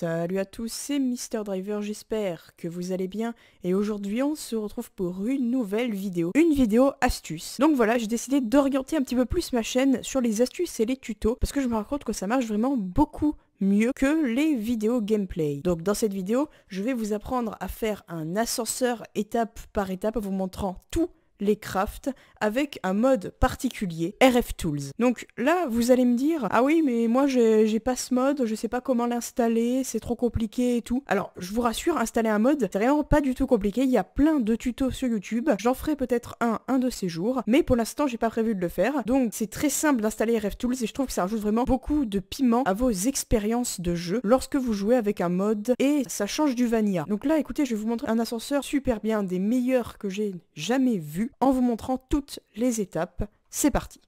Salut à tous, c'est Mister Driver, j'espère que vous allez bien et aujourd'hui on se retrouve pour une nouvelle vidéo, une vidéo astuce. Donc voilà, j'ai décidé d'orienter un petit peu plus ma chaîne sur les astuces et les tutos parce que je me rends compte que ça marche vraiment beaucoup mieux que les vidéos gameplay. Donc dans cette vidéo, je vais vous apprendre à faire un ascenseur étape par étape en vous montrant tout les crafts avec un mode particulier, RF Tools. Donc là, vous allez me dire, ah oui, mais moi j'ai pas ce mode, je sais pas comment l'installer, c'est trop compliqué et tout. Alors, je vous rassure, installer un mode, c'est vraiment pas du tout compliqué, il y a plein de tutos sur YouTube, j'en ferai peut-être un, un de ces jours, mais pour l'instant, j'ai pas prévu de le faire. Donc, c'est très simple d'installer RF Tools et je trouve que ça rajoute vraiment beaucoup de piment à vos expériences de jeu lorsque vous jouez avec un mode et ça change du vanilla. Donc là, écoutez, je vais vous montrer un ascenseur super bien, des meilleurs que j'ai jamais vu en vous montrant toutes les étapes. C'est parti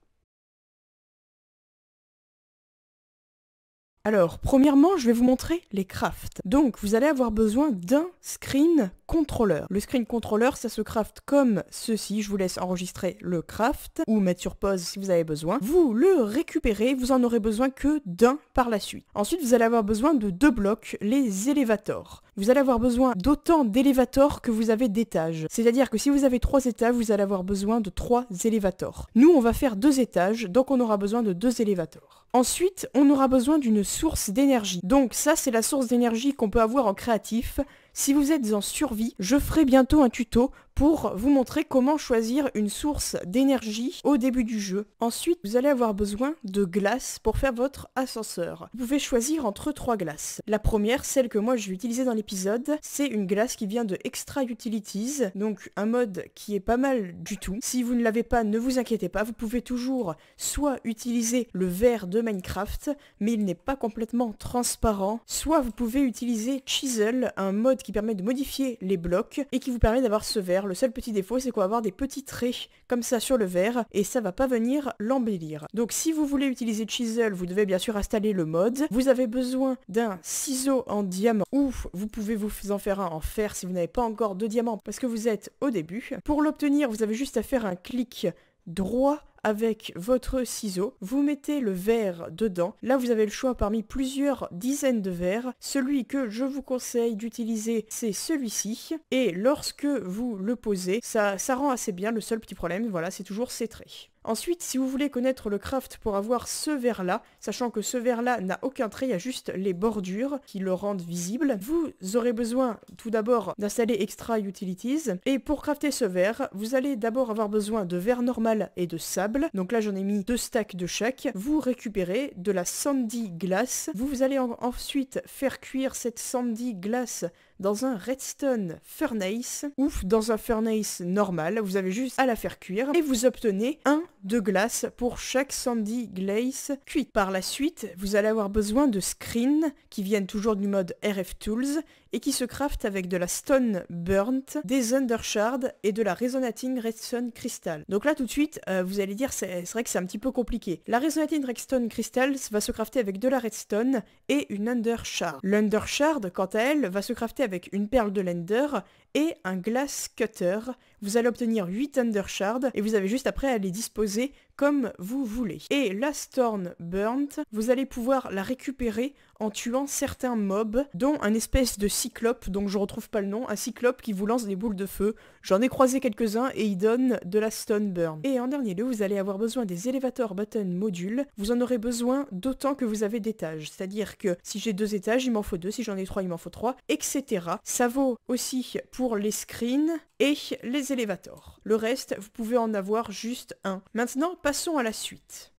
Alors, premièrement, je vais vous montrer les crafts. Donc, vous allez avoir besoin d'un screen contrôleur Le screen contrôleur ça se craft comme ceci. Je vous laisse enregistrer le craft ou mettre sur pause si vous avez besoin. Vous le récupérez, vous en aurez besoin que d'un par la suite. Ensuite, vous allez avoir besoin de deux blocs, les élévators vous allez avoir besoin d'autant d'élévateurs que vous avez d'étages. C'est-à-dire que si vous avez trois étages, vous allez avoir besoin de trois élévateurs. Nous, on va faire deux étages, donc on aura besoin de deux élévateurs. Ensuite, on aura besoin d'une source d'énergie. Donc ça, c'est la source d'énergie qu'on peut avoir en créatif. Si vous êtes en survie, je ferai bientôt un tuto pour vous montrer comment choisir une source d'énergie au début du jeu. Ensuite, vous allez avoir besoin de glace pour faire votre ascenseur. Vous pouvez choisir entre trois glaces. La première, celle que moi j'ai utilisée dans l'épisode, c'est une glace qui vient de Extra Utilities, donc un mode qui est pas mal du tout. Si vous ne l'avez pas, ne vous inquiétez pas, vous pouvez toujours soit utiliser le verre de Minecraft, mais il n'est pas complètement transparent, soit vous pouvez utiliser Chisel, un mode qui permet de modifier les blocs et qui vous permet d'avoir ce verre le seul petit défaut, c'est qu'on va avoir des petits traits comme ça sur le verre et ça va pas venir l'embellir. Donc si vous voulez utiliser Chisel, vous devez bien sûr installer le mode. Vous avez besoin d'un ciseau en diamant ou vous pouvez vous en faire un en fer si vous n'avez pas encore de diamant parce que vous êtes au début. Pour l'obtenir, vous avez juste à faire un clic droit avec votre ciseau, vous mettez le verre dedans. Là, vous avez le choix parmi plusieurs dizaines de verres. Celui que je vous conseille d'utiliser, c'est celui-ci. Et lorsque vous le posez, ça, ça rend assez bien. Le seul petit problème, voilà, c'est toujours ses traits. Ensuite, si vous voulez connaître le craft pour avoir ce verre-là, sachant que ce verre-là n'a aucun trait, il y a juste les bordures qui le rendent visible, vous aurez besoin tout d'abord d'installer Extra Utilities, et pour crafter ce verre, vous allez d'abord avoir besoin de verre normal et de sable, donc là j'en ai mis deux stacks de chaque, vous récupérez de la Sandy Glace, vous, allez ensuite faire cuire cette Sandy Glace dans un redstone furnace ou dans un furnace normal. Vous avez juste à la faire cuire et vous obtenez un de glace pour chaque Sandy glace cuit. Par la suite, vous allez avoir besoin de screens qui viennent toujours du mode RF Tools et qui se craftent avec de la Stone Burnt, des Undershards et de la Resonating Redstone Crystal. Donc là tout de suite, euh, vous allez dire c'est vrai que c'est un petit peu compliqué. La Resonating Redstone Crystal va se crafter avec de la Redstone et une Undershard. L'Undershard, quant à elle, va se crafter avec une perle de Lender et un Glass Cutter vous allez obtenir 8 undershards et vous avez juste après à les disposer comme vous voulez. Et la Storm Burnt, vous allez pouvoir la récupérer en tuant certains mobs, dont un espèce de cyclope dont je retrouve pas le nom, un cyclope qui vous lance des boules de feu. J'en ai croisé quelques-uns et il donne de la Stone Burn. Et en dernier lieu, vous allez avoir besoin des Elevator Button module Vous en aurez besoin d'autant que vous avez d'étages. C'est-à-dire que si j'ai deux étages, il m'en faut deux, si j'en ai trois, il m'en faut trois, etc. Ça vaut aussi pour les screens et les Elevators. Le reste, vous pouvez en avoir juste un. Maintenant, passons à la suite.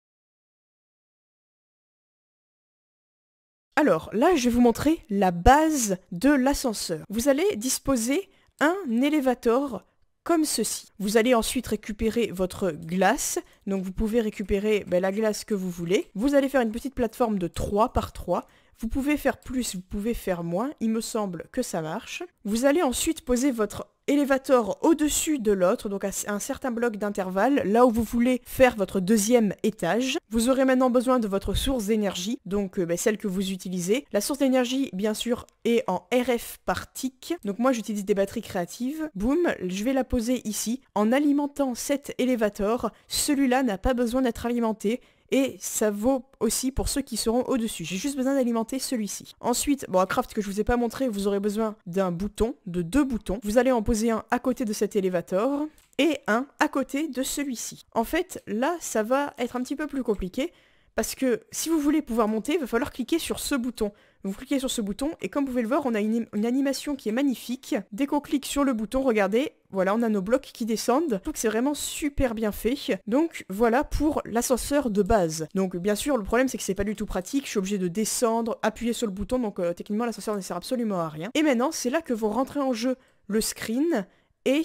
Alors là, je vais vous montrer la base de l'ascenseur. Vous allez disposer un élévateur comme ceci. Vous allez ensuite récupérer votre glace, donc vous pouvez récupérer ben, la glace que vous voulez. Vous allez faire une petite plateforme de 3 par 3. Vous pouvez faire plus, vous pouvez faire moins, il me semble que ça marche. Vous allez ensuite poser votre élévateur au-dessus de l'autre, donc à un certain bloc d'intervalle, là où vous voulez faire votre deuxième étage. Vous aurez maintenant besoin de votre source d'énergie, donc euh, bah, celle que vous utilisez. La source d'énergie, bien sûr, est en RF par TIC. Donc moi, j'utilise des batteries créatives. Boum, je vais la poser ici. En alimentant cet élévateur, celui-là n'a pas besoin d'être alimenté et ça vaut aussi pour ceux qui seront au-dessus. J'ai juste besoin d'alimenter celui-ci. Ensuite, bon, à craft que je vous ai pas montré, vous aurez besoin d'un bouton, de deux boutons. Vous allez en poser un à côté de cet élévateur et un à côté de celui-ci. En fait, là, ça va être un petit peu plus compliqué parce que si vous voulez pouvoir monter, il va falloir cliquer sur ce bouton. Vous cliquez sur ce bouton et comme vous pouvez le voir, on a une animation qui est magnifique. Dès qu'on clique sur le bouton, regardez, voilà, on a nos blocs qui descendent. Je trouve que c'est vraiment super bien fait. Donc voilà pour l'ascenseur de base. Donc bien sûr, le problème c'est que c'est pas du tout pratique. Je suis obligé de descendre, appuyer sur le bouton. Donc euh, techniquement, l'ascenseur ne sert absolument à rien. Et maintenant, c'est là que vont rentrer en jeu le screen et,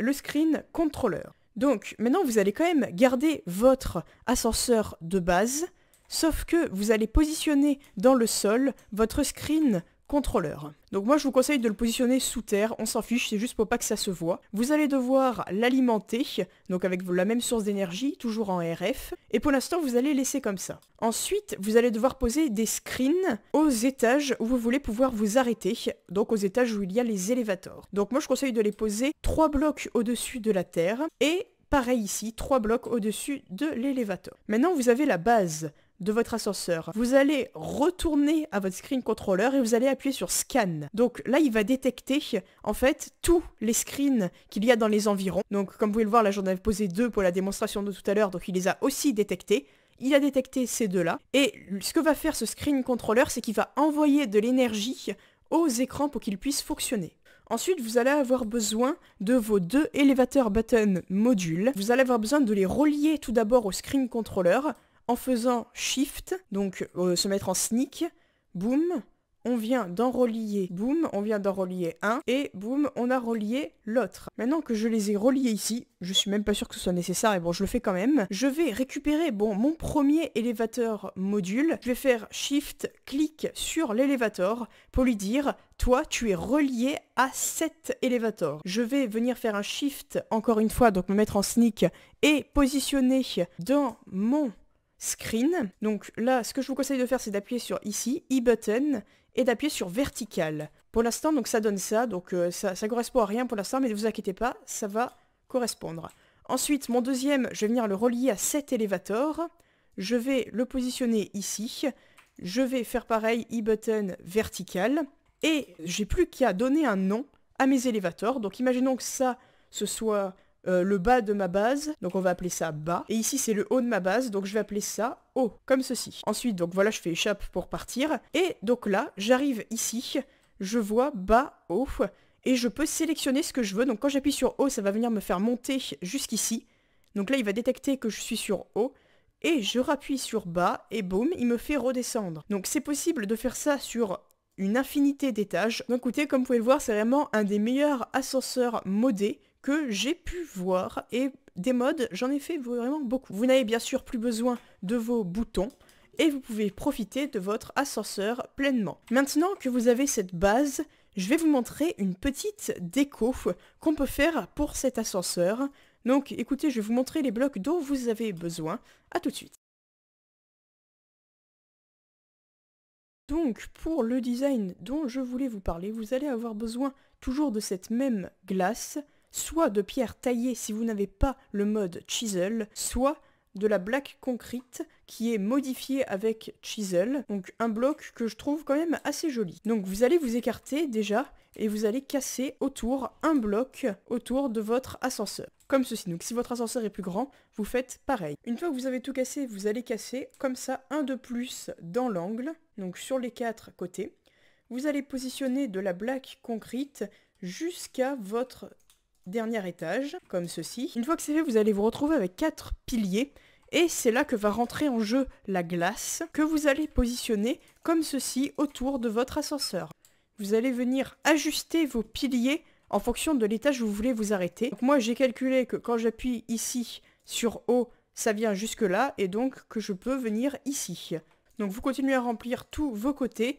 le screen contrôleur. Donc maintenant, vous allez quand même garder votre ascenseur de base. Sauf que vous allez positionner dans le sol votre screen contrôleur. Donc moi je vous conseille de le positionner sous terre, on s'en fiche, c'est juste pour pas que ça se voit. Vous allez devoir l'alimenter, donc avec la même source d'énergie, toujours en RF, et pour l'instant vous allez laisser comme ça. Ensuite, vous allez devoir poser des screens aux étages où vous voulez pouvoir vous arrêter, donc aux étages où il y a les élévateurs. Donc moi je conseille de les poser trois blocs au-dessus de la terre, et pareil ici, trois blocs au-dessus de l'élévateur. Maintenant vous avez la base de votre ascenseur. Vous allez retourner à votre screen controller et vous allez appuyer sur scan. Donc là, il va détecter en fait tous les screens qu'il y a dans les environs. Donc comme vous pouvez le voir, là j'en avais posé deux pour la démonstration de tout à l'heure, donc il les a aussi détectés. Il a détecté ces deux-là. Et ce que va faire ce screen controller, c'est qu'il va envoyer de l'énergie aux écrans pour qu'ils puissent fonctionner. Ensuite, vous allez avoir besoin de vos deux élévateurs button modules. Vous allez avoir besoin de les relier tout d'abord au screen controller en faisant Shift, donc euh, se mettre en sneak, boum, on vient d'en relier, boum, on vient d'en relier un, et boum, on a relié l'autre. Maintenant que je les ai reliés ici, je suis même pas sûr que ce soit nécessaire, et bon, je le fais quand même, je vais récupérer, bon, mon premier élévateur module, je vais faire Shift, clic sur l'élévateur, pour lui dire, toi, tu es relié à cet élévateur. Je vais venir faire un Shift, encore une fois, donc me mettre en sneak, et positionner dans mon Screen. Donc là, ce que je vous conseille de faire, c'est d'appuyer sur ici, e-button, et d'appuyer sur vertical. Pour l'instant, donc ça donne ça, donc euh, ça, ne correspond à rien pour l'instant, mais ne vous inquiétez pas, ça va correspondre. Ensuite, mon deuxième, je vais venir le relier à cet elevator. Je vais le positionner ici. Je vais faire pareil, e-button vertical. Et j'ai plus qu'à donner un nom à mes élévateurs. Donc imaginons que ça, ce soit euh, le bas de ma base, donc on va appeler ça bas. Et ici c'est le haut de ma base, donc je vais appeler ça haut, comme ceci. Ensuite, donc voilà, je fais échappe pour partir. Et donc là, j'arrive ici, je vois bas, haut, et je peux sélectionner ce que je veux. Donc quand j'appuie sur haut, ça va venir me faire monter jusqu'ici. Donc là, il va détecter que je suis sur haut. Et je rappuie sur bas, et boum, il me fait redescendre. Donc c'est possible de faire ça sur une infinité d'étages. Donc écoutez, comme vous pouvez le voir, c'est vraiment un des meilleurs ascenseurs modés que j'ai pu voir et des modes, j'en ai fait vraiment beaucoup. Vous n'avez bien sûr plus besoin de vos boutons et vous pouvez profiter de votre ascenseur pleinement. Maintenant que vous avez cette base, je vais vous montrer une petite déco qu'on peut faire pour cet ascenseur. Donc écoutez, je vais vous montrer les blocs dont vous avez besoin. A tout de suite. Donc pour le design dont je voulais vous parler, vous allez avoir besoin toujours de cette même glace, soit de pierre taillée si vous n'avez pas le mode chisel, soit de la black concrete qui est modifiée avec chisel, donc un bloc que je trouve quand même assez joli. Donc vous allez vous écarter déjà et vous allez casser autour un bloc autour de votre ascenseur. Comme ceci, donc si votre ascenseur est plus grand, vous faites pareil. Une fois que vous avez tout cassé, vous allez casser comme ça un de plus dans l'angle, donc sur les quatre côtés. Vous allez positionner de la black concrete jusqu'à votre dernier étage, comme ceci. Une fois que c'est fait, vous allez vous retrouver avec quatre piliers. Et c'est là que va rentrer en jeu la glace, que vous allez positionner comme ceci autour de votre ascenseur. Vous allez venir ajuster vos piliers en fonction de l'étage où vous voulez vous arrêter. moi j'ai calculé que quand j'appuie ici sur haut, ça vient jusque là, et donc que je peux venir ici. Donc vous continuez à remplir tous vos côtés,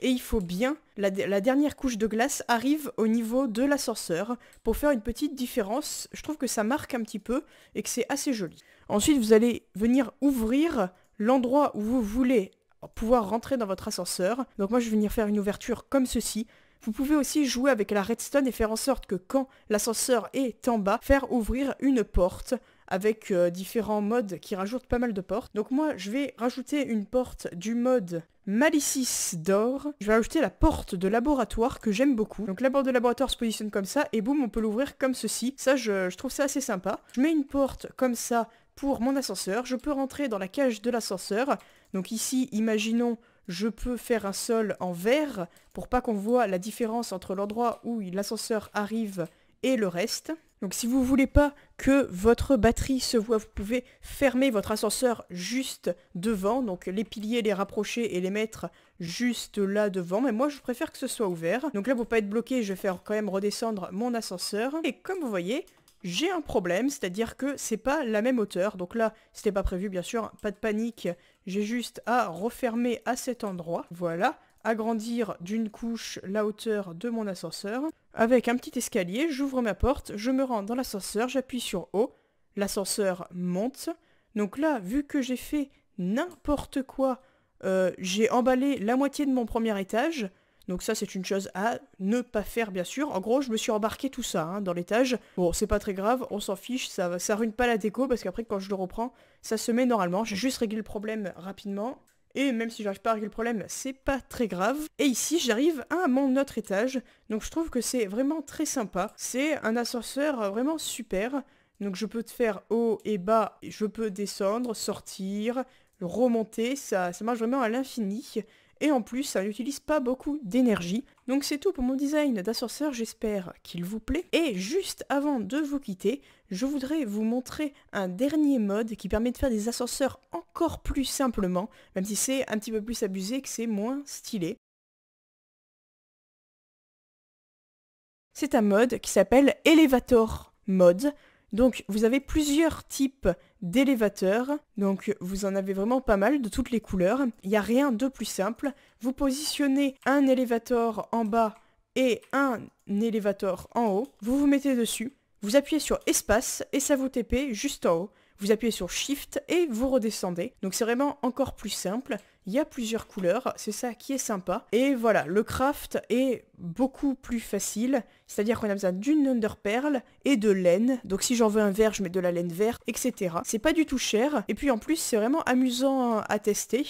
et il faut bien, la, la, dernière couche de glace arrive au niveau de l'ascenseur pour faire une petite différence. Je trouve que ça marque un petit peu et que c'est assez joli. Ensuite, vous allez venir ouvrir l'endroit où vous voulez pouvoir rentrer dans votre ascenseur. Donc moi, je vais venir faire une ouverture comme ceci. Vous pouvez aussi jouer avec la redstone et faire en sorte que quand l'ascenseur est en bas, faire ouvrir une porte avec euh, différents modes qui rajoutent pas mal de portes. Donc moi, je vais rajouter une porte du mode Malicis d'or. Je vais ajouter la porte de laboratoire que j'aime beaucoup. Donc la porte de laboratoire se positionne comme ça et boum, on peut l'ouvrir comme ceci. Ça, je, trouve ça assez sympa. Je mets une porte comme ça pour mon ascenseur. Je peux rentrer dans la cage de l'ascenseur. Donc ici, imaginons je peux faire un sol en vert pour pas qu'on voit la différence entre l'endroit où l'ascenseur arrive et le reste. Donc si vous ne voulez pas que votre batterie se voit, vous pouvez fermer votre ascenseur juste devant, donc les piliers les rapprocher et les mettre juste là devant, mais moi je préfère que ce soit ouvert. Donc là pour pas être bloqué, je vais faire quand même redescendre mon ascenseur. Et comme vous voyez, j'ai un problème, c'est-à-dire que c'est pas la même hauteur. Donc là, c'était pas prévu bien sûr, pas de panique, j'ai juste à refermer à cet endroit. Voilà agrandir d'une couche la hauteur de mon ascenseur. Avec un petit escalier, j'ouvre ma porte, je me rends dans l'ascenseur, j'appuie sur haut, l'ascenseur monte. Donc là, vu que j'ai fait n'importe quoi, euh, j'ai emballé la moitié de mon premier étage. Donc ça, c'est une chose à ne pas faire, bien sûr. En gros, je me suis embarqué tout ça hein, dans l'étage. Bon, c'est pas très grave, on s'en fiche, ça, ça ruine pas la déco, parce qu'après, quand je le reprends, ça se met normalement. J'ai juste réglé le problème rapidement. Et même si j'arrive pas à régler le problème, c'est pas très grave. Et ici, j'arrive à mon autre étage. Donc je trouve que c'est vraiment très sympa. C'est un ascenseur vraiment super. Donc je peux te faire haut et bas, je peux descendre, sortir, remonter, ça, ça marche vraiment à l'infini. Et en plus, ça n'utilise pas beaucoup d'énergie. Donc c'est tout pour mon design d'ascenseur, j'espère qu'il vous plaît. Et juste avant de vous quitter, je voudrais vous montrer un dernier mode qui permet de faire des ascenseurs encore plus simplement, même si c'est un petit peu plus abusé, que c'est moins stylé. C'est un mode qui s'appelle Elevator Mode. Donc vous avez plusieurs types d'élévateur, Donc vous en avez vraiment pas mal de toutes les couleurs. Il n'y a rien de plus simple. Vous positionnez un élévateur en bas et un élévateur en haut. Vous vous mettez dessus. Vous appuyez sur espace et ça vous TP juste en haut. Vous appuyez sur Shift et vous redescendez. Donc c'est vraiment encore plus simple il y a plusieurs couleurs, c'est ça qui est sympa. Et voilà, le craft est beaucoup plus facile, c'est-à-dire qu'on a besoin d'une underperle et de laine, donc si j'en veux un vert, je mets de la laine verte, etc. C'est pas du tout cher, et puis en plus c'est vraiment amusant à tester.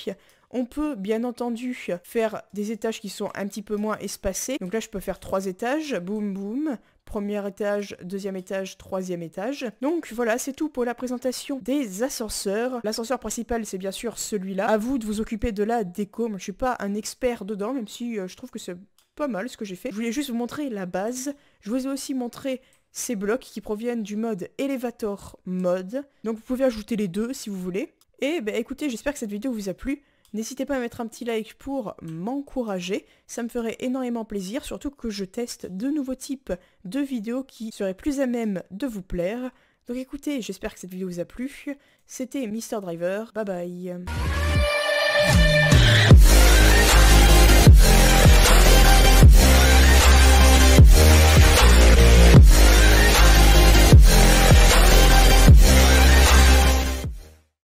On peut bien entendu faire des étages qui sont un petit peu moins espacés. Donc là, je peux faire trois étages, boum boum, premier étage, deuxième étage, troisième étage. Donc voilà, c'est tout pour la présentation des ascenseurs. L'ascenseur principal, c'est bien sûr celui-là. À vous de vous occuper de la déco. Je je suis pas un expert dedans, même si euh, je trouve que c'est pas mal ce que j'ai fait. Je voulais juste vous montrer la base. Je vous ai aussi montré ces blocs qui proviennent du mode Elevator Mode. Donc vous pouvez ajouter les deux si vous voulez. Et bah écoutez, j'espère que cette vidéo vous a plu. N'hésitez pas à mettre un petit like pour m'encourager, ça me ferait énormément plaisir, surtout que je teste de nouveaux types de vidéos qui seraient plus à même de vous plaire. Donc écoutez, j'espère que cette vidéo vous a plu. C'était Mister Driver, bye bye